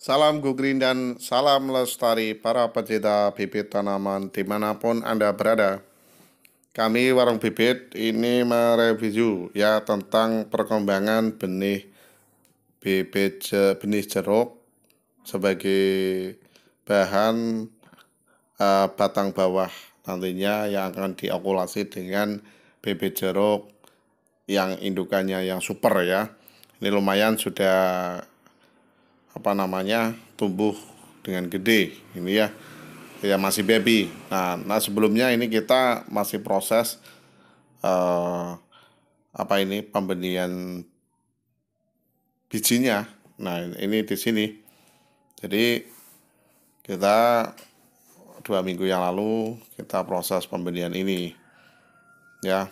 Salam Go Green dan salam lestari para pecinta bibit tanaman dimanapun Anda berada. Kami Warung Bibit ini mereview ya tentang perkembangan benih bibit benih jeruk sebagai bahan uh, batang bawah nantinya yang akan diokulasi dengan bibit jeruk yang indukannya yang super ya. Ini lumayan sudah apa namanya tumbuh dengan gede ini ya ya masih baby nah nah sebelumnya ini kita masih proses uh, apa ini pembenian bijinya nah ini di sini jadi kita dua minggu yang lalu kita proses pembenian ini ya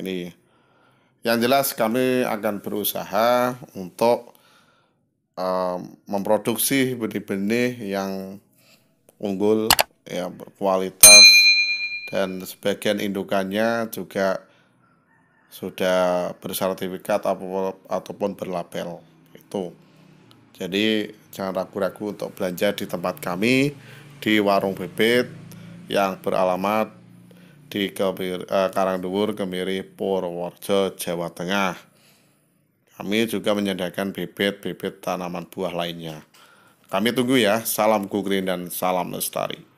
ini yang jelas kami akan berusaha untuk uh, memproduksi benih-benih yang unggul ya berkualitas dan sebagian indukannya juga sudah bersertifikat ataupun berlabel itu. Jadi jangan ragu-ragu untuk belanja di tempat kami di Warung Bebet yang beralamat di Kemir, eh, Karangduwur, Kemiri, Purworejo, Jawa Tengah. Kami juga menyediakan bibit-bibit tanaman buah lainnya. Kami tunggu ya. Salam Gugrin dan salam Lestari.